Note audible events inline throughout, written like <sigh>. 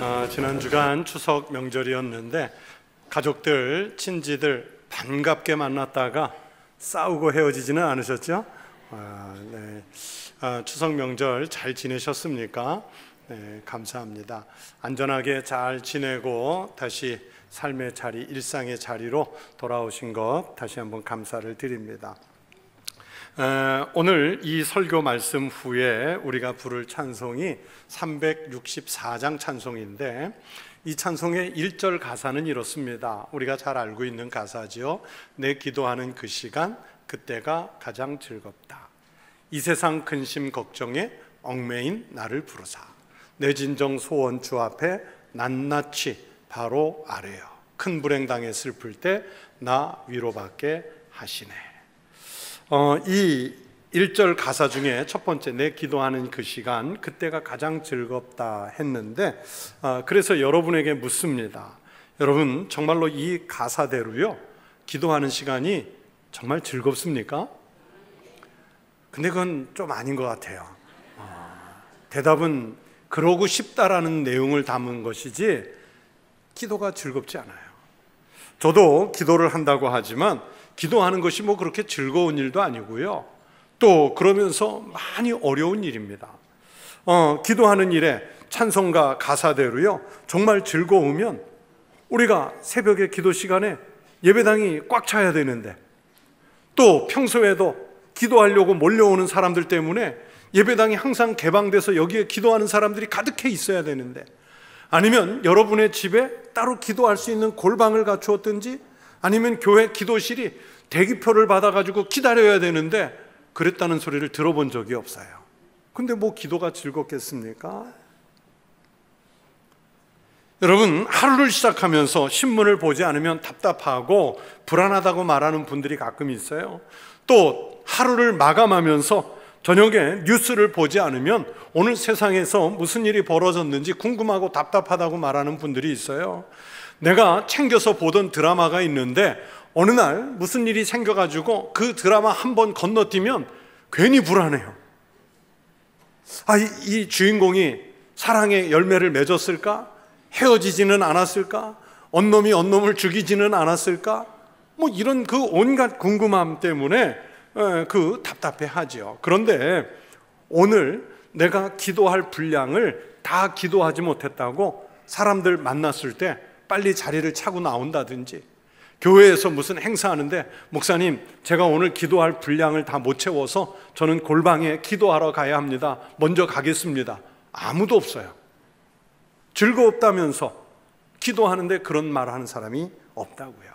아, 지난 주간 추석 명절이었는데 가족들, 친지들 반갑게 만났다가 싸우고 헤어지지는 않으셨죠? 아, 네. 아, 추석 명절 잘 지내셨습니까? 네, 감사합니다. 안전하게 잘 지내고 다시 삶의 자리, 일상의 자리로 돌아오신 것 다시 한번 감사를 드립니다. 오늘 이 설교 말씀 후에 우리가 부를 찬송이 364장 찬송인데 이 찬송의 1절 가사는 이렇습니다. 우리가 잘 알고 있는 가사지요. 내 기도하는 그 시간 그때가 가장 즐겁다. 이 세상 근심 걱정에 얽매인 나를 부르사. 내 진정 소원 주 앞에 낱낱이 바로 아래요. 큰 불행 당했을플때 나 위로받게 하시네. 어, 이 1절 가사 중에 첫 번째 내 기도하는 그 시간 그때가 가장 즐겁다 했는데 어, 그래서 여러분에게 묻습니다. 여러분 정말로 이 가사대로요 기도하는 시간이 정말 즐겁습니까? 근데 그건 좀 아닌 것 같아요. 어, 대답은 그러고 싶다라는 내용을 담은 것이지 기도가 즐겁지 않아요. 저도 기도를 한다고 하지만 기도하는 것이 뭐 그렇게 즐거운 일도 아니고요. 또 그러면서 많이 어려운 일입니다. 어, 기도하는 일에 찬송가 가사대로요. 정말 즐거우면 우리가 새벽에 기도 시간에 예배당이 꽉 차야 되는데 또 평소에도 기도하려고 몰려오는 사람들 때문에 예배당이 항상 개방돼서 여기에 기도하는 사람들이 가득해 있어야 되는데 아니면 여러분의 집에 따로 기도할 수 있는 골방을 갖추었든지 아니면 교회 기도실이 대기표를 받아가지고 기다려야 되는데 그랬다는 소리를 들어본 적이 없어요. 근데 뭐 기도가 즐겁겠습니까? 여러분, 하루를 시작하면서 신문을 보지 않으면 답답하고 불안하다고 말하는 분들이 가끔 있어요. 또 하루를 마감하면서 저녁에 뉴스를 보지 않으면 오늘 세상에서 무슨 일이 벌어졌는지 궁금하고 답답하다고 말하는 분들이 있어요. 내가 챙겨서 보던 드라마가 있는데 어느 날 무슨 일이 생겨가지고 그 드라마 한 번 건너뛰면 괜히 불안해요. 아, 이, 이 주인공이 사랑의 열매를 맺었을까? 헤어지지는 않았을까? 언놈이 언놈을 죽이지는 않았을까? 뭐 이런 그 온갖 궁금함 때문에 그 답답해 하지요. 그런데 오늘 내가 기도할 분량을 다 기도하지 못했다고 사람들 만났을 때 빨리 자리를 차고 나온다든지 교회에서 무슨 행사하는데 목사님 제가 오늘 기도할 분량을 다 못 채워서 저는 골방에 기도하러 가야 합니다. 먼저 가겠습니다. 아무도 없어요. 즐거웠다면서 기도하는데 그런 말 하는 사람이 없다고요.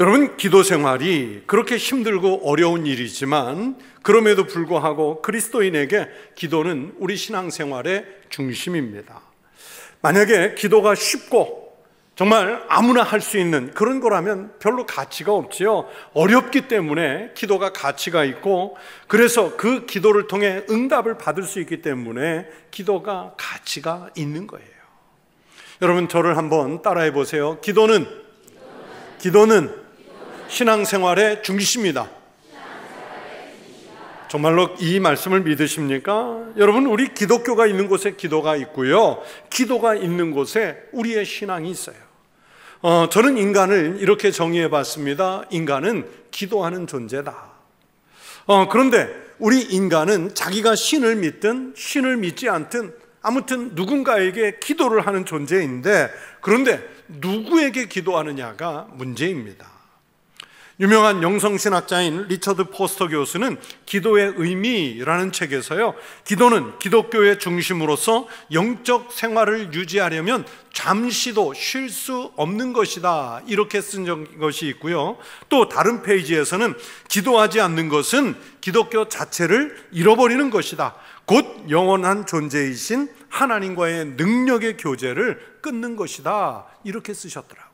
여러분, 기도 생활이 그렇게 힘들고 어려운 일이지만 그럼에도 불구하고 그리스도인에게 기도는 우리 신앙생활의 중심입니다. 만약에 기도가 쉽고 정말 아무나 할 수 있는 그런 거라면 별로 가치가 없지요. 어렵기 때문에 기도가 가치가 있고 그래서 그 기도를 통해 응답을 받을 수 있기 때문에 기도가 가치가 있는 거예요. 여러분 저를 한번 따라해 보세요. 기도는 기도는 신앙생활의 중심이다. 정말로 이 말씀을 믿으십니까? 여러분, 우리 기독교가 있는 곳에 기도가 있고요. 기도가 있는 곳에 우리의 신앙이 있어요. 어, 저는 인간을 이렇게 정의해 봤습니다. 인간은 기도하는 존재다. 어, 그런데 우리 인간은 자기가 신을 믿든 신을 믿지 않든 아무튼 누군가에게 기도를 하는 존재인데 그런데 누구에게 기도하느냐가 문제입니다. 유명한 영성신학자인 리처드 포스터 교수는 기도의 의미라는 책에서요, 기도는 기독교의 중심으로서 영적 생활을 유지하려면 잠시도 쉴 수 없는 것이다. 이렇게 쓴 것이 있고요. 또 다른 페이지에서는 기도하지 않는 것은 기독교 자체를 잃어버리는 것이다. 곧 영원한 존재이신 하나님과의 능력의 교제를 끊는 것이다. 이렇게 쓰셨더라고요.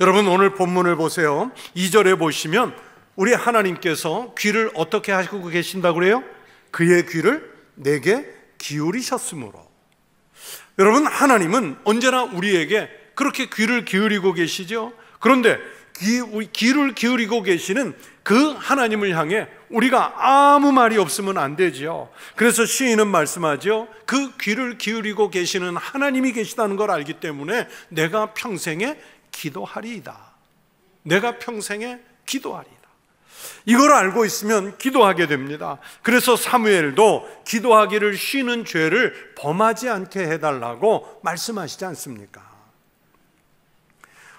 여러분 오늘 본문을 보세요. 2절에 보시면 우리 하나님께서 귀를 어떻게 하시고 계신다고 그래요? 그의 귀를 내게 기울이셨으므로. 여러분 하나님은 언제나 우리에게 그렇게 귀를 기울이고 계시죠? 그런데 귀, 를 기울이고 계시는 그 하나님을 향해 우리가 아무 말이 없으면 안 되지요. 그래서 시인은 말씀하죠. 그 귀를 기울이고 계시는 하나님이 계시다는 걸 알기 때문에 내가 평생에 기도하리이다. 내가 평생에 기도하리이다. 이걸 알고 있으면 기도하게 됩니다. 그래서 사무엘도 기도하기를 쉬는 죄를 범하지 않게 해달라고 말씀하시지 않습니까?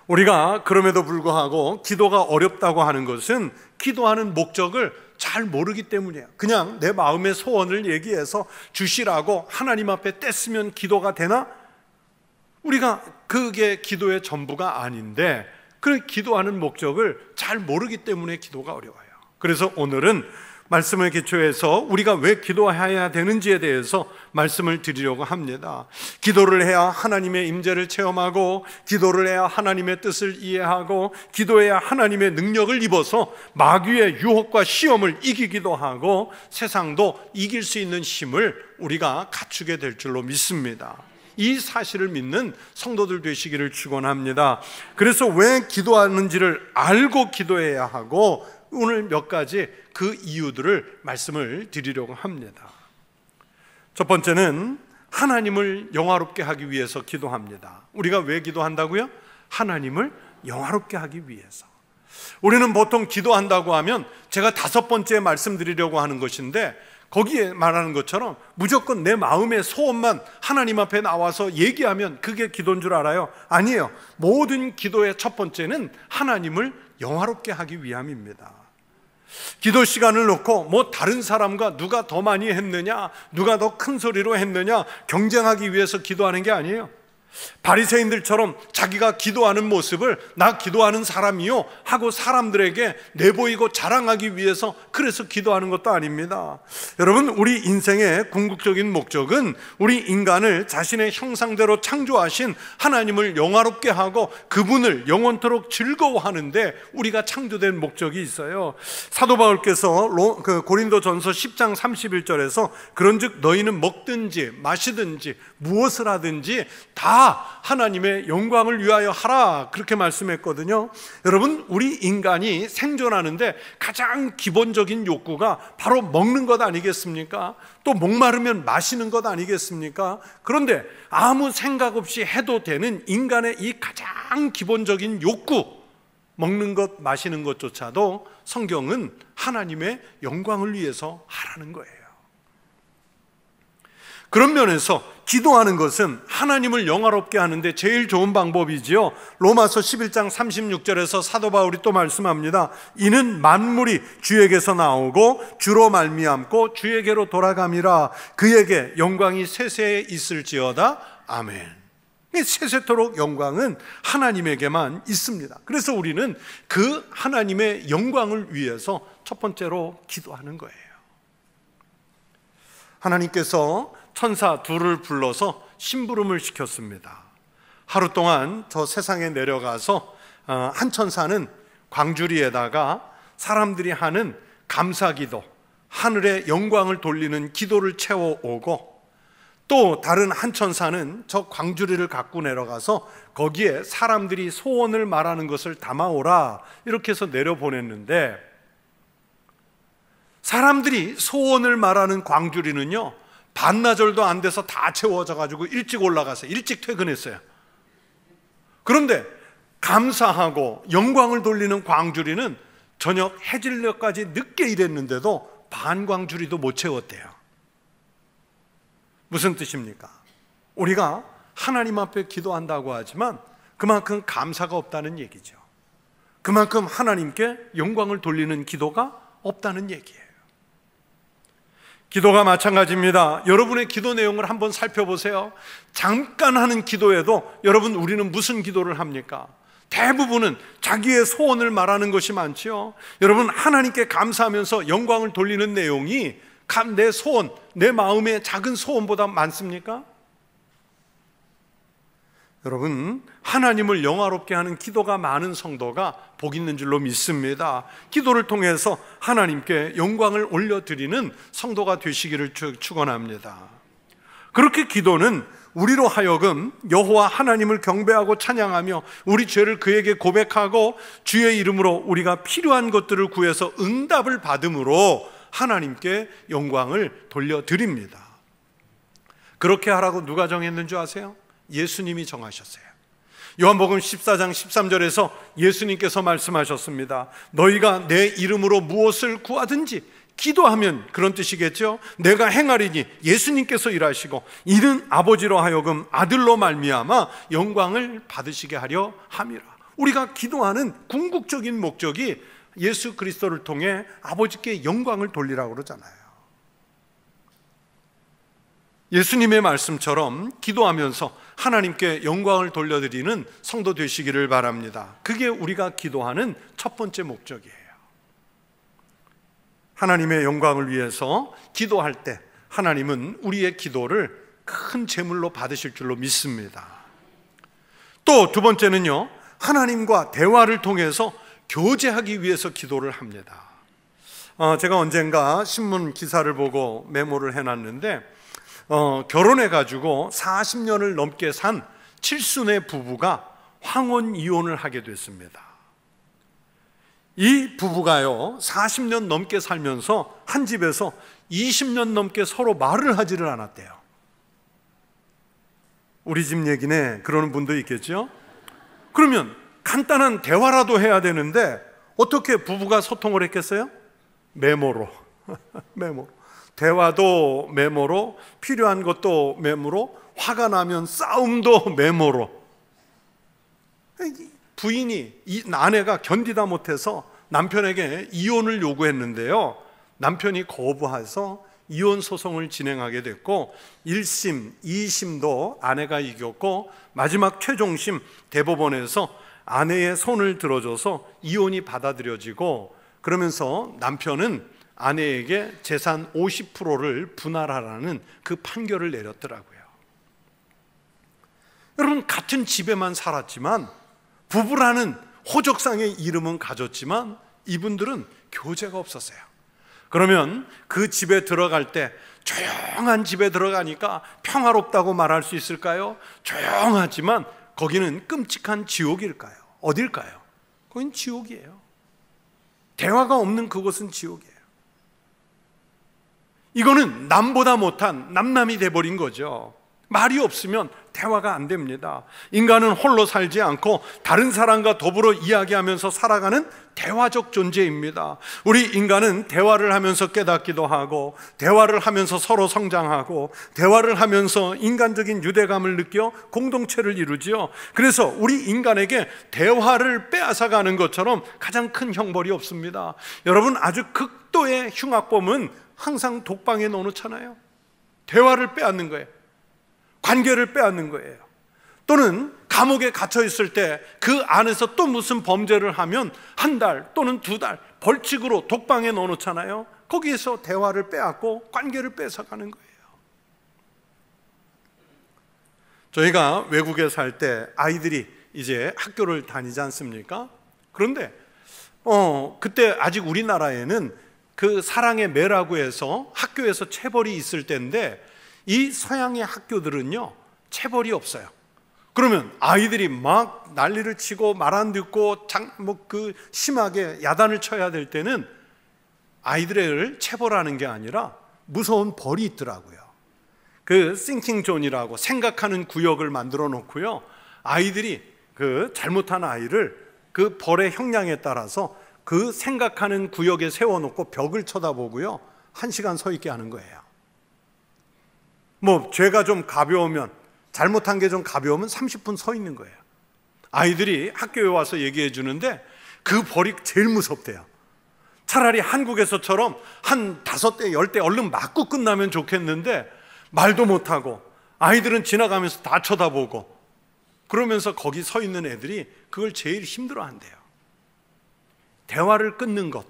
우리가 그럼에도 불구하고 기도가 어렵다고 하는 것은 기도하는 목적을 잘 모르기 때문이에요. 그냥 내 마음의 소원을 얘기해서 주시라고 하나님 앞에 뗐으면 기도가 되나? 우리가 그게 기도의 전부가 아닌데 그 기도하는 목적을 잘 모르기 때문에 기도가 어려워요. 그래서 오늘은 말씀을 기초해서 우리가 왜 기도해야 되는지에 대해서 말씀을 드리려고 합니다. 기도를 해야 하나님의 임재를 체험하고 기도를 해야 하나님의 뜻을 이해하고 기도해야 하나님의 능력을 입어서 마귀의 유혹과 시험을 이기기도 하고 세상도 이길 수 있는 힘을 우리가 갖추게 될 줄로 믿습니다. 이 사실을 믿는 성도들 되시기를 축원합니다. 그래서 왜 기도하는지를 알고 기도해야 하고 오늘 몇 가지 그 이유들을 말씀을 드리려고 합니다. 첫 번째는 하나님을 영화롭게 하기 위해서 기도합니다. 우리가 왜 기도한다고요? 하나님을 영화롭게 하기 위해서. 우리는 보통 기도한다고 하면 제가 다섯 번째 말씀드리려고 하는 것인데 거기에 말하는 것처럼 무조건 내 마음의 소원만 하나님 앞에 나와서 얘기하면 그게 기도인 줄 알아요? 아니에요. 모든 기도의 첫 번째는 하나님을 영화롭게 하기 위함입니다. 기도 시간을 놓고 뭐 다른 사람과 누가 더 많이 했느냐, 누가 더 큰 소리로 했느냐 경쟁하기 위해서 기도하는 게 아니에요. 바리새인들처럼 자기가 기도하는 모습을 나 기도하는 사람이요 하고 사람들에게 내보이고 자랑하기 위해서 그래서 기도하는 것도 아닙니다. 여러분 우리 인생의 궁극적인 목적은 우리 인간을 자신의 형상대로 창조하신 하나님을 영화롭게 하고 그분을 영원토록 즐거워하는데 우리가 창조된 목적이 있어요. 사도 바울께서 그 고린도전서 10장 31절에서 그런즉 너희는 먹든지 마시든지 무엇을 하든지 다 하나님의 영광을 위하여 하라. 그렇게 말씀했거든요. 여러분, 우리 인간이 생존하는데 가장 기본적인 욕구가 바로 먹는 것 아니겠습니까? 또 목마르면 마시는 것 아니겠습니까? 그런데 아무 생각 없이 해도 되는 인간의 이 가장 기본적인 욕구, 먹는 것, 마시는 것조차도 성경은 하나님의 영광을 위해서 하라는 거예요. 그런 면에서 기도하는 것은 하나님을 영화롭게 하는데 제일 좋은 방법이지요. 로마서 11장 36절에서 사도 바울이 또 말씀합니다. 이는 만물이 주에게서 나오고 주로 말미암고 주에게로 돌아감이라 그에게 영광이 세세에 있을지어다. 아멘. 세세토록 영광은 하나님에게만 있습니다. 그래서 우리는 그 하나님의 영광을 위해서 첫 번째로 기도하는 거예요. 하나님께서 천사 둘을 불러서 심부름을 시켰습니다. 하루 동안 저 세상에 내려가서 어, 한 천사는 광주리에다가 사람들이 하는 감사기도, 하늘의 영광을 돌리는 기도를 채워오고 또 다른 한 천사는 저 광주리를 갖고 내려가서 거기에 사람들이 소원을 말하는 것을 담아오라 이렇게 해서 내려보냈는데 사람들이 소원을 말하는 광주리는요 반나절도 안 돼서 다 채워져 가지고 일찍 올라가서 일찍 퇴근했어요. 그런데 감사하고 영광을 돌리는 광주리는 저녁 해질녘까지 늦게 일했는데도 반광주리도 못 채웠대요. 무슨 뜻입니까? 우리가 하나님 앞에 기도한다고 하지만 그만큼 감사가 없다는 얘기죠. 그만큼 하나님께 영광을 돌리는 기도가 없다는 얘기예요. 기도가 마찬가지입니다. 여러분의 기도 내용을 한번 살펴보세요. 잠깐 하는 기도에도 여러분 우리는 무슨 기도를 합니까? 대부분은 자기의 소원을 말하는 것이 많지요. 여러분 하나님께 감사하면서 영광을 돌리는 내용이 내 소원, 내 마음의 작은 소원보다 많습니까? 여러분, 하나님을 영화롭게 하는 기도가 많은 성도가 복 있는 줄로 믿습니다. 기도를 통해서 하나님께 영광을 올려드리는 성도가 되시기를 축원합니다. 그렇게 기도는 우리로 하여금 여호와 하나님을 경배하고 찬양하며 우리 죄를 그에게 고백하고 주의 이름으로 우리가 필요한 것들을 구해서 응답을 받음으로 하나님께 영광을 돌려드립니다. 그렇게 하라고 누가 정했는 줄 아세요? 예수님이 정하셨어요. 요한복음 14장 13절에서 예수님께서 말씀하셨습니다. 너희가 내 이름으로 무엇을 구하든지 기도하면 그런 뜻이겠죠. 내가 행하리니 예수님께서 일하시고 이는 아버지로 하여금 아들로 말미암아 영광을 받으시게 하려 함이라. 우리가 기도하는 궁극적인 목적이 예수 그리스도를 통해 아버지께 영광을 돌리라고 그러잖아요. 예수님의 말씀처럼 기도하면서 하나님께 영광을 돌려드리는 성도 되시기를 바랍니다. 그게 우리가 기도하는 첫 번째 목적이에요. 하나님의 영광을 위해서 기도할 때 하나님은 우리의 기도를 큰재물로 받으실 줄로 믿습니다. 또 두 번째는요, 하나님과 대화를 통해서 교제하기 위해서 기도를 합니다. 어, 제가 언젠가 신문 기사를 보고 메모를 해놨는데 어, 결혼해 가지고 40년을 넘게 산 칠순의 부부가 황혼 이혼을 하게 됐습니다. 이 부부가요, 40년 넘게 살면서 한 집에서 20년 넘게 서로 말을 하지를 않았대요. 우리 집 얘기네. 그러는 분도 있겠죠? 그러면 간단한 대화라도 해야 되는데 어떻게 부부가 소통을 했겠어요? 메모로. <laughs> 메모 대화도 메모로, 필요한 것도 메모로, 화가 나면 싸움도 <laughs> 메모로. 부인이, 아내가 견디다 못해서 남편에게 이혼을 요구했는데요. 남편이 거부해서 이혼 소송을 진행하게 됐고 1심, 2심도 아내가 이겼고 마지막 최종심 대법원에서 아내의 손을 들어줘서 이혼이 받아들여지고 그러면서 남편은 아내에게 재산 50%를 분할하라는 그 판결을 내렸더라고요. 여러분 같은 집에만 살았지만 부부라는 호적상의 이름은 가졌지만 이분들은 교제가 없었어요. 그러면 그 집에 들어갈 때 조용한 집에 들어가니까 평화롭다고 말할 수 있을까요? 조용하지만 거기는 끔찍한 지옥일까요? 어딜까요? 거긴 지옥이에요. 대화가 없는 그곳은 지옥이에요. 이거는 남보다 못한 남남이 돼버린 거죠. 말이 없으면 대화가 안 됩니다. 인간은 홀로 살지 않고 다른 사람과 더불어 이야기하면서 살아가는 대화적 존재입니다. 우리 인간은 대화를 하면서 깨닫기도 하고, 대화를 하면서 서로 성장하고, 대화를 하면서 인간적인 유대감을 느껴 공동체를 이루지요. 그래서 우리 인간에게 대화를 빼앗아가는 것처럼 가장 큰 형벌이 없습니다. 여러분, 아주 극도의 흉악범은 항상 독방에 넣어놓잖아요. 대화를 빼앗는 거예요. 관계를 빼앗는 거예요. 또는 감옥에 갇혀있을 때 그 안에서 또 무슨 범죄를 하면 한 달 또는 두 달 벌칙으로 독방에 넣어놓잖아요. 거기에서 대화를 빼앗고 관계를 뺏어가는 거예요. 저희가 외국에 살 때 아이들이 이제 학교를 다니지 않습니까? 그런데 어, 그때 아직 우리나라에는 그 사랑의 매라고 해서 학교에서 체벌이 있을 때인데 이 서양의 학교들은요 체벌이 없어요. 그러면 아이들이 막 난리를 치고 말 안 듣고 뭐그 심하게 야단을 쳐야 될 때는 아이들을 체벌하는 게 아니라 무서운 벌이 있더라고요. 그 t h 존이라고 생각하는 구역을 만들어 놓고요. 아이들이 그 잘못한 아이를 그 벌의 형량에 따라서 그 생각하는 구역에 세워놓고 벽을 쳐다보고요. 한 시간 서 있게 하는 거예요. 뭐, 죄가 좀 가벼우면, 잘못한 게 좀 가벼우면 30분 서 있는 거예요. 아이들이 학교에 와서 얘기해 주는데 그 벌이 제일 무섭대요. 차라리 한국에서처럼 한 다섯 대, 열대 얼른 맞고 끝나면 좋겠는데 말도 못하고 아이들은 지나가면서 다 쳐다보고 그러면서 거기 서 있는 애들이 그걸 제일 힘들어 한대요. 대화를 끊는 것,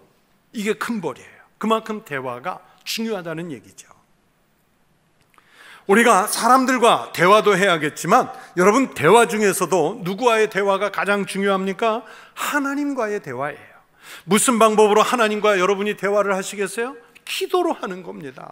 이게 큰 벌이에요. 그만큼 대화가 중요하다는 얘기죠. 우리가 사람들과 대화도 해야겠지만 여러분 대화 중에서도 누구와의 대화가 가장 중요합니까? 하나님과의 대화예요. 무슨 방법으로 하나님과 여러분이 대화를 하시겠어요? 기도로 하는 겁니다.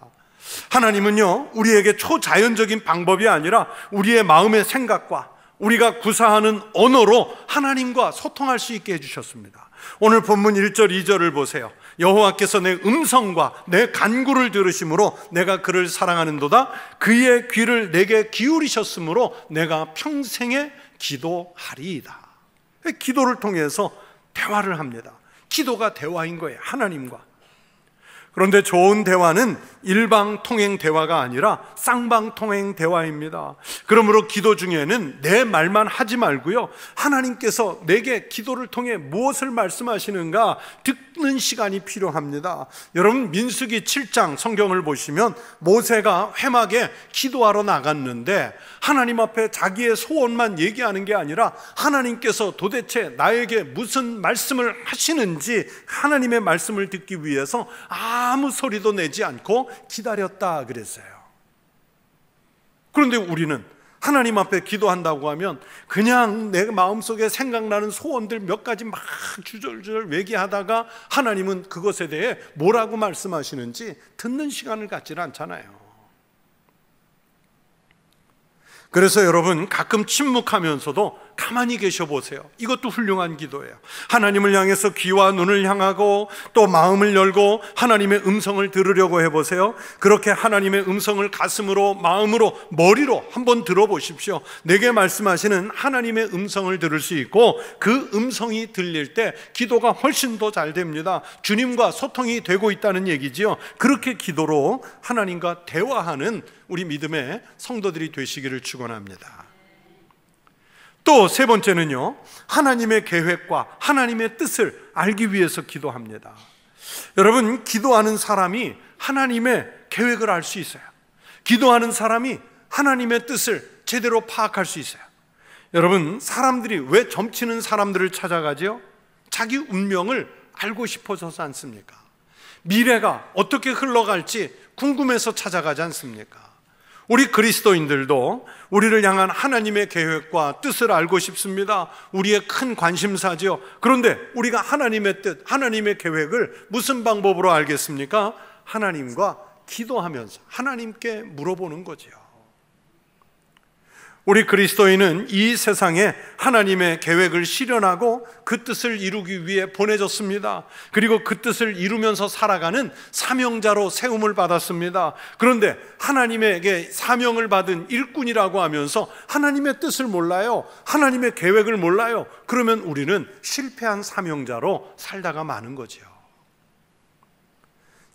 하나님은요, 우리에게 초자연적인 방법이 아니라 우리의 마음의 생각과 우리가 구사하는 언어로 하나님과 소통할 수 있게 해주셨습니다. 오늘 본문 1절, 2절을 보세요. 여호와께서 내 음성과 내 간구를 들으심으로 내가 그를 사랑하는도다. 그의 귀를 내게 기울이셨으므로 내가 평생에 기도하리이다. 기도를 통해서 대화를 합니다. 기도가 대화인 거예요. 하나님과. 그런데 좋은 대화는 일방 통행 대화가 아니라 쌍방 통행 대화입니다. 그러므로 기도 중에는 내 말만 하지 말고요. 하나님께서 내게 기도를 통해 무엇을 말씀하시는가 듣는 시간이 필요합니다. 여러분 민수기 7장 성경을 보시면 모세가 회막에 기도하러 나갔는데 하나님 앞에 자기의 소원만 얘기하는 게 아니라 하나님께서 도대체 나에게 무슨 말씀을 하시는지 하나님의 말씀을 듣기 위해서 아 아무 소리도 내지 않고 기다렸다 그랬어요. 그런데 우리는 하나님 앞에 기도한다고 하면 그냥 내 마음속에 생각나는 소원들 몇 가지 막 주절주절 외기하다가 하나님은 그것에 대해 뭐라고 말씀하시는지 듣는 시간을 갖지 않잖아요. 그래서 여러분 가끔 침묵하면서도 가만히 계셔 보세요. 이것도 훌륭한 기도예요. 하나님을 향해서 귀와 눈을 향하고 또 마음을 열고 하나님의 음성을 들으려고 해 보세요. 그렇게 하나님의 음성을 가슴으로, 마음으로, 머리로 한번 들어보십시오. 내게 말씀하시는 하나님의 음성을 들을 수 있고 그 음성이 들릴 때 기도가 훨씬 더 잘 됩니다. 주님과 소통이 되고 있다는 얘기지요. 그렇게 기도로 하나님과 대화하는 우리 믿음의 성도들이 되시기를 축원합니다. 또세 번째는요, 하나님의 계획과 하나님의 뜻을 알기 위해서 기도합니다. 여러분, 기도하는 사람이 하나님의 계획을 알 수 있어요. 기도하는 사람이 하나님의 뜻을 제대로 파악할 수 있어요. 여러분, 사람들이 왜 점치는 사람들을 찾아가지요? 자기 운명을 알고 싶어서지 않습니까? 미래가 어떻게 흘러갈지 궁금해서 찾아가지 않습니까? 우리 그리스도인들도 우리를 향한 하나님의 계획과 뜻을 알고 싶습니다. 우리의 큰관심사지 그런데 우리가 하나님의 뜻, 하나님의 계획을 무슨 방법으로 알겠습니까? 하나님과 기도하면서 하나님께 물어보는 거지 우리 그리스도인은 이 세상에 하나님의 계획을 실현하고 그 뜻을 이루기 위해 보내졌습니다. 그리고 그 뜻을 이루면서 살아가는 사명자로 세움을 받았습니다. 그런데 하나님에게 사명을 받은 일꾼이라고 하면서 하나님의 뜻을 몰라요. 하나님의 계획을 몰라요. 그러면 우리는 실패한 사명자로 살다가 마는 거지요.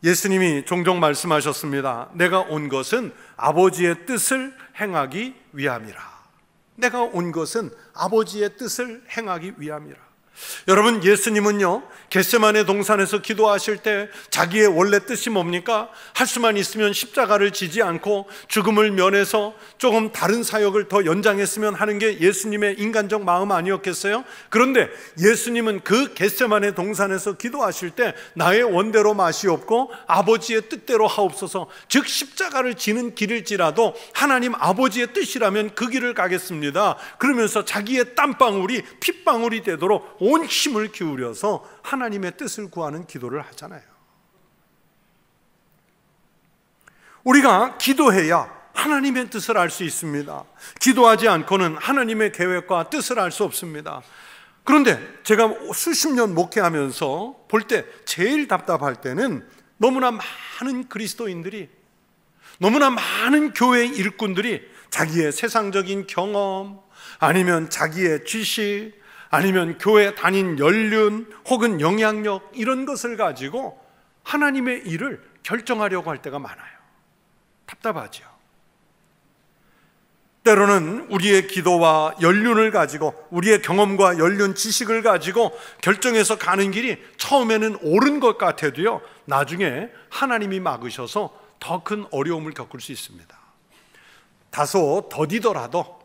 예수님이 종종 말씀하셨습니다. 내가 온 것은 아버지의 뜻을 행하기 위함이라. 내가 온 것은 아버지의 뜻을 행하기 위함이라. 여러분 예수님은요 겟세만의 동산에서 기도하실 때 자기의 원래 뜻이 뭡니까? 할 수만 있으면 십자가를 지지 않고 죽음을 면해서 조금 다른 사역을 더 연장했으면 하는 게 예수님의 인간적 마음 아니었겠어요? 그런데 예수님은 그 겟세만의 동산에서 기도하실 때 나의 원대로 맛이 없고 아버지의 뜻대로 하옵소서 즉 십자가를 지는 길일지라도 하나님 아버지의 뜻이라면 그 길을 가겠습니다 그러면서 자기의 땀방울이 핏방울이 되도록 온 힘을 기울여서 하나님의 뜻을 구하는 기도를 하잖아요. 우리가 기도해야 하나님의 뜻을 알 수 있습니다. 기도하지 않고는 하나님의 계획과 뜻을 알 수 없습니다. 그런데 제가 수십 년 목회하면서 볼 때 제일 답답할 때는 너무나 많은 그리스도인들이 너무나 많은 교회 일꾼들이 자기의 세상적인 경험 아니면 자기의 지식 아니면 교회 다닌 연륜 혹은 영향력 이런 것을 가지고 하나님의 일을 결정하려고 할 때가 많아요. 답답하죠. 때로는 우리의 기도와 연륜을 가지고 우리의 경험과 연륜 지식을 가지고 결정해서 가는 길이 처음에는 옳은 것 같아도요. 나중에 하나님이 막으셔서 더 큰 어려움을 겪을 수 있습니다. 다소 더디더라도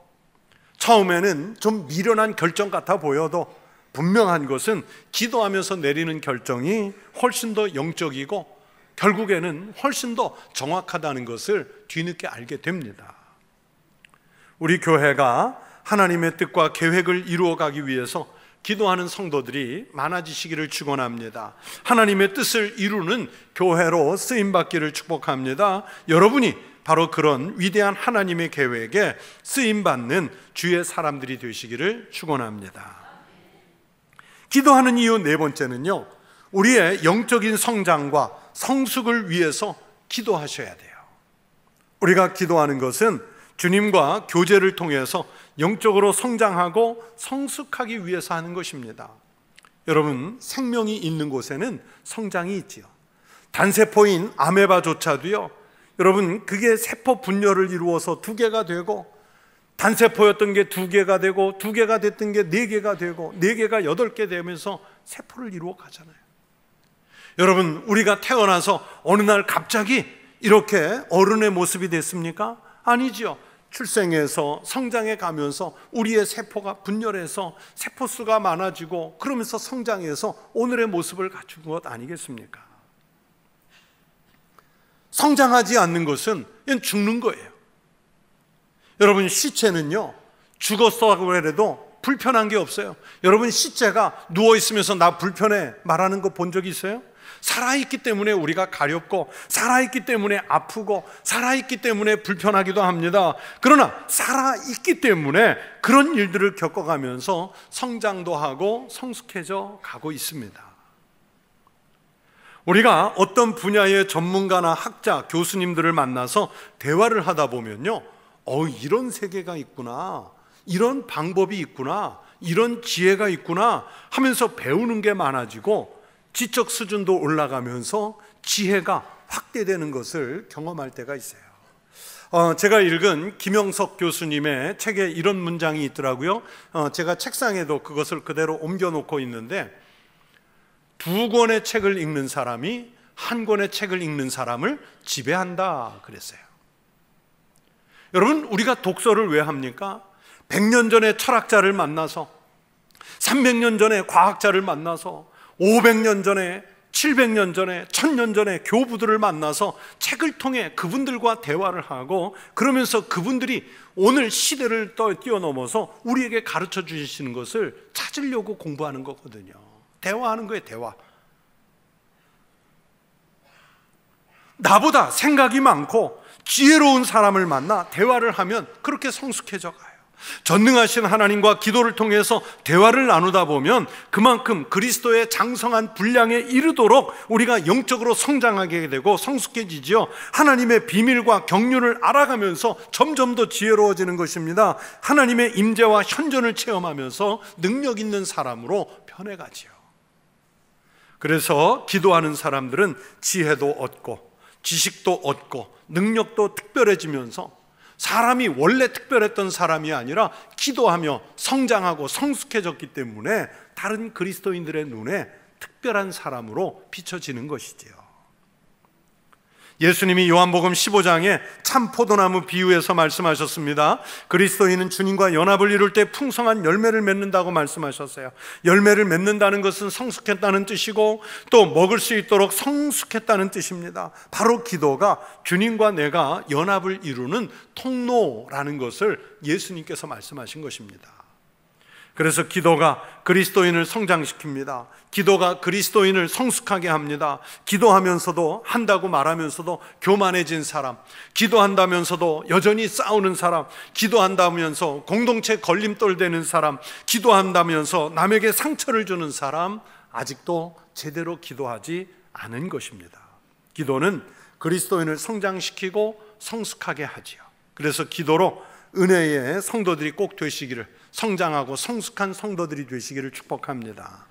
처음에는 좀 미련한 결정 같아 보여도 분명한 것은 기도하면서 내리는 결정이 훨씬 더 영적이고 결국에는 훨씬 더 정확하다는 것을 뒤늦게 알게 됩니다. 우리 교회가 하나님의 뜻과 계획을 이루어 가기 위해서 기도하는 성도들이 많아지시기를 축원합니다. 하나님의 뜻을 이루는 교회로 쓰임 받기를 축복합니다. 여러분이 바로 그런 위대한 하나님의 계획에 쓰임 받는 주의 사람들이 되시기를 축원합니다. 기도하는 이유 네 번째는요. 우리의 영적인 성장과 성숙을 위해서 기도하셔야 돼요. 우리가 기도하는 것은 주님과 교제를 통해서 영적으로 성장하고 성숙하기 위해서 하는 것입니다. 여러분, 생명이 있는 곳에는 성장이 있지요. 단세포인 아메바조차도요, 여러분, 그게 세포 분열을 이루어서 두 개가 되고, 단세포였던 게 두 개가 되고, 두 개가 됐던 게 네 개가 되고, 네 개가 여덟 개 되면서 세포를 이루어 가잖아요. 여러분, 우리가 태어나서 어느 날 갑자기 이렇게 어른의 모습이 됐습니까? 아니지요. 출생해서 성장해 가면서 우리의 세포가 분열해서 세포수가 많아지고 그러면서 성장해서 오늘의 모습을 갖춘 것 아니겠습니까? 성장하지 않는 것은 죽는 거예요. 여러분 시체는요 죽었다고 해도 불편한 게 없어요. 여러분 시체가 누워 있으면서 나 불편해 말하는 거 본 적 있어요? 살아있기 때문에 우리가 가렵고, 살아있기 때문에 아프고, 살아있기 때문에 불편하기도 합니다. 그러나, 살아있기 때문에 그런 일들을 겪어가면서 성장도 하고 성숙해져 가고 있습니다. 우리가 어떤 분야의 전문가나 학자, 교수님들을 만나서 대화를 하다 보면요. 어, 이런 세계가 있구나. 이런 방법이 있구나. 이런 지혜가 있구나 하면서 배우는 게 많아지고 지적 수준도 올라가면서 지혜가 확대되는 것을 경험할 때가 있어요. 어, 제가 읽은 김영석 교수님의 책에 이런 문장이 있더라고요. 어, 제가 책상에도 그것을 그대로 옮겨놓고 있는데 두 권의 책을 읽는 사람이 한 권의 책을 읽는 사람을 지배한다 그랬어요. 여러분, 우리가 독서를 왜 합니까? 100년 전에 철학자를 만나서 300년 전에 과학자를 만나서 500년 전에 700년 전에 1000년 전에 교부들을 만나서 책을 통해 그분들과 대화를 하고 그러면서 그분들이 오늘 시대를 뛰어넘어서 우리에게 가르쳐 주시는 것을 찾으려고 공부하는 거거든요. 대화하는 거예요, 대화. 나보다 생각이 많고 지혜로운 사람을 만나 대화를 하면 그렇게 성숙해져 가요. 전능하신 하나님과 기도를 통해서 대화를 나누다 보면 그만큼 그리스도의 장성한 분량에 이르도록 우리가 영적으로 성장하게 되고 성숙해지지요. 하나님의 비밀과 경륜을 알아가면서 점점 더 지혜로워지는 것입니다. 하나님의 임재와 현존을 체험하면서 능력 있는 사람으로 변해가지요. 그래서 기도하는 사람들은 지혜도 얻고 지식도 얻고 능력도 특별해지면서 사람이 원래 특별했던 사람이 아니라 기도하며 성장하고 성숙해졌기 때문에 다른 그리스도인들의 눈에 특별한 사람으로 비춰지는 것이지요. 예수님이 요한복음 15장에 참 포도나무 비유에서 말씀하셨습니다. 그리스도인은 주님과 연합을 이룰 때 풍성한 열매를 맺는다고 말씀하셨어요. 열매를 맺는다는 것은 성숙했다는 뜻이고 또 먹을 수 있도록 성숙했다는 뜻입니다. 바로 기도가 주님과 내가 연합을 이루는 통로라는 것을 예수님께서 말씀하신 것입니다. 그래서 기도가 그리스도인을 성장시킵니다. 기도가 그리스도인을 성숙하게 합니다. 기도하면서도 한다고 말하면서도 교만해진 사람, 기도한다면서도 여전히 싸우는 사람, 기도한다면서 공동체 걸림돌 되는 사람, 기도한다면서 남에게 상처를 주는 사람, 아직도 제대로 기도하지 않은 것입니다. 기도는 그리스도인을 성장시키고 성숙하게 하지요. 그래서 기도로 은혜의 성도들이 꼭 되시기를 성장하고 성숙한 성도들이 되시기를 축복합니다.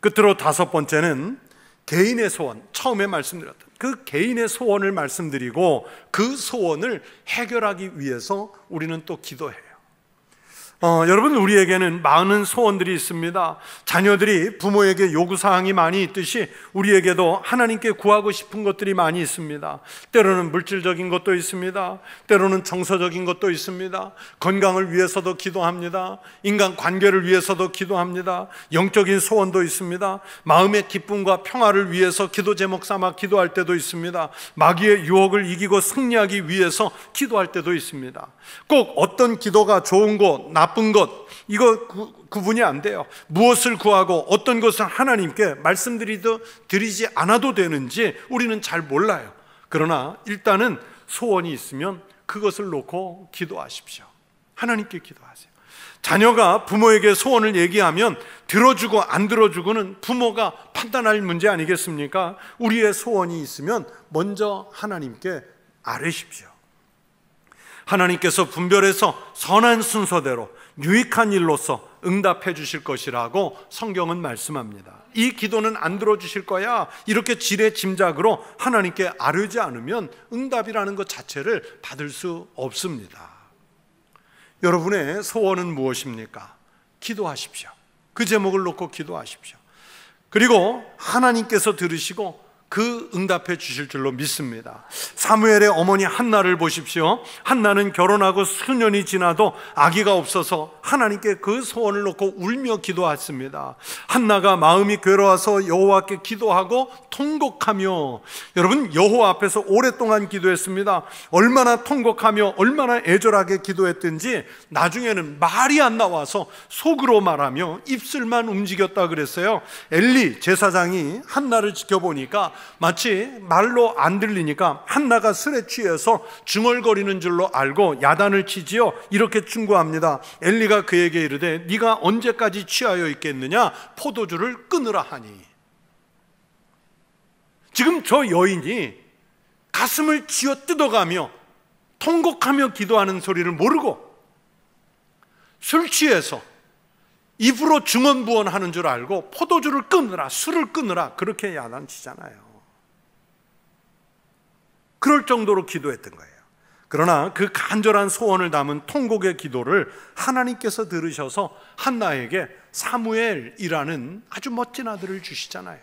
끝으로 다섯 번째는 개인의 소원. 처음에 말씀드렸던 그 개인의 소원을 말씀드리고 그 소원을 해결하기 위해서 우리는 또 기도해요. 어, 여러분 우리에게는 많은 소원들이 있습니다. 자녀들이 부모에게 요구 사항이 많이 있듯이 우리에게도 하나님께 구하고 싶은 것들이 많이 있습니다. 때로는 물질적인 것도 있습니다. 때로는 정서적인 것도 있습니다. 건강을 위해서도 기도합니다. 인간 관계를 위해서도 기도합니다. 영적인 소원도 있습니다. 마음의 기쁨과 평화를 위해서 기도 제목 삼아 기도할 때도 있습니다. 마귀의 유혹을 이기고 승리하기 위해서 기도할 때도 있습니다. 꼭 어떤 기도가 좋은 곳 나쁜 것 이거 구, 분이안 돼요. 무엇을 구하고 어떤 것을 하나님께 말씀드리도 드리지 않아도 되는지 우리는 잘 몰라요. 그러나 일단은 소원이 있으면 그것을 놓고 기도하십시오. 하나님께 기도하세요. 자녀가 부모에게 소원을 얘기하면 들어주고 안 들어주고는 부모가 판단할 문제 아니겠습니까? 우리의 소원이 있으면 먼저 하나님께 아뢰십시오. 하나님께서 분별해서 선한 순서대로 유익한 일로서 응답해 주실 것이라고 성경은 말씀합니다. 이 기도는 안 들어주실 거야. 이렇게 지레 짐작으로 하나님께 아뢰지 않으면 응답이라는 것 자체를 받을 수 없습니다. 여러분의 소원은 무엇입니까? 기도하십시오. 그 제목을 놓고 기도하십시오. 그리고 하나님께서 들으시고 그 응답해 주실 줄로 믿습니다. 사무엘의 어머니 한나를 보십시오. 한나는 결혼하고 수년이 지나도 아기가 없어서 하나님께 그 소원을 놓고 울며 기도했습니다. 한나가 마음이 괴로워서 여호와께 기도하고 통곡하며 여러분 여호와 앞에서 오랫동안 기도했습니다. 얼마나 통곡하며 얼마나 애절하게 기도했든지 나중에는 말이 안 나와서 속으로 말하며 입술만 움직였다 그랬어요. 엘리 제사장이 한나를 지켜보니까 마치 말로 안 들리니까 한나가 술에 취해서 중얼거리는 줄로 알고 야단을 치지요. 이렇게 충고합니다. 엘리가 그에게 이르되 네가 언제까지 취하여 있겠느냐? 포도주를 끊으라 하니. 지금 저 여인이 가슴을 쥐어 뜯어가며 통곡하며 기도하는 소리를 모르고 술 취해서 입으로 중언부언하는 줄 알고 포도주를 끊으라 술을 끊으라 그렇게 야단치잖아요. 그럴 정도로 기도했던 거예요. 그러나 그 간절한 소원을 담은 통곡의 기도를 하나님께서 들으셔서 한나에게 사무엘이라는 아주 멋진 아들을 주시잖아요.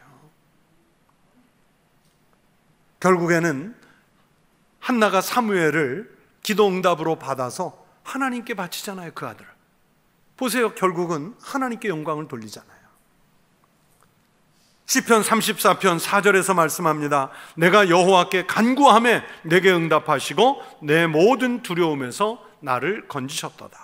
결국에는 한나가 사무엘을 기도 응답으로 받아서 하나님께 바치잖아요, 그 아들을. 보세요. 결국은 하나님께 영광을 돌리잖아요. 시편 34편 4절에서 말씀합니다. 내가 여호와께 간구함에 내게 응답하시고 내 모든 두려움에서 나를 건지셨도다.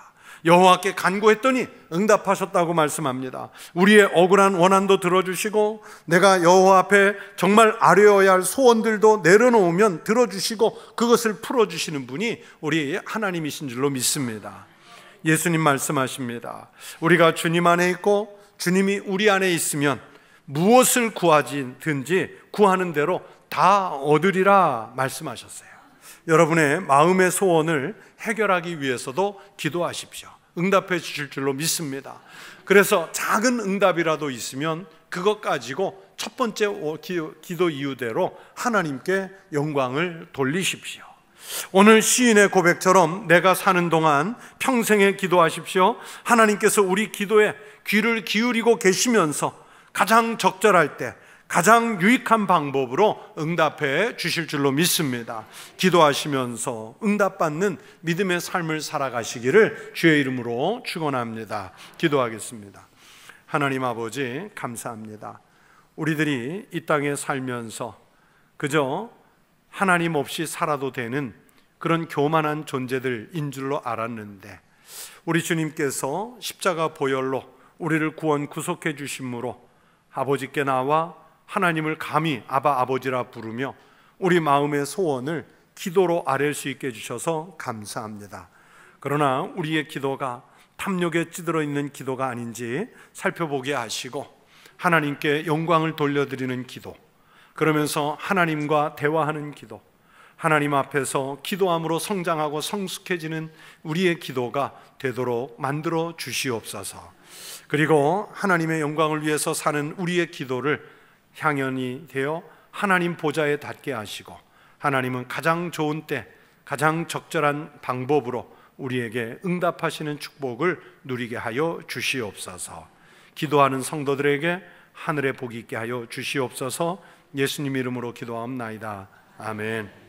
여호와께 간구했더니 응답하셨다고 말씀합니다. 우리의 억울한 원한도 들어주시고 내가 여호와 앞에 정말 아뢰어야 할 소원들도 내려놓으면 들어주시고 그것을 풀어주시는 분이 우리 하나님이신 줄로 믿습니다. 예수님 말씀하십니다. 우리가 주님 안에 있고 주님이 우리 안에 있으면 무엇을 구하든지 구하는 대로 다 얻으리라 말씀하셨어요. 여러분의 마음의 소원을 해결하기 위해서도 기도하십시오. 응답해 주실 줄로 믿습니다. 그래서 작은 응답이라도 있으면 그것 가지고 첫 번째 기도 이유대로 하나님께 영광을 돌리십시오. 오늘 시인의 고백처럼 내가 사는 동안 평생에 기도하십시오. 하나님께서 우리 기도에 귀를 기울이고 계시면서 가장 적절할 때 가장 유익한 방법으로 응답해 주실 줄로 믿습니다. 기도하시면서 응답받는 믿음의 삶을 살아가시기를 주의 이름으로 축원합니다. 기도하겠습니다. 하나님 아버지 감사합니다. 우리들이 이 땅에 살면서 그저 하나님 없이 살아도 되는 그런 교만한 존재들인 줄로 알았는데 우리 주님께서 십자가 보혈로 우리를 구원 구속해 주심으로 아버지께 나와 하나님을 감히 아바 아버지라 부르며 우리 마음의 소원을 기도로 아랠 수 있게 해주셔서 감사합니다. 그러나 우리의 기도가 탐욕에 찌들어 있는 기도가 아닌지 살펴보게 하시고 하나님께 영광을 돌려드리는 기도, 그러면서 하나님과 대화하는 기도, 하나님 앞에서 기도함으로 성장하고 성숙해지는 우리의 기도가 되도록 만들어 주시옵소서. 그리고 하나님의 영광을 위해서 사는 우리의 기도를 향연이 되어 하나님 보좌에 닿게 하시고 하나님은 가장 좋은 때 가장 적절한 방법으로 우리에게 응답하시는 축복을 누리게 하여 주시옵소서. 기도하는 성도들에게 하늘의 복이 있게 하여 주시옵소서. 예수님 이름으로 기도하옵나이다. 아멘.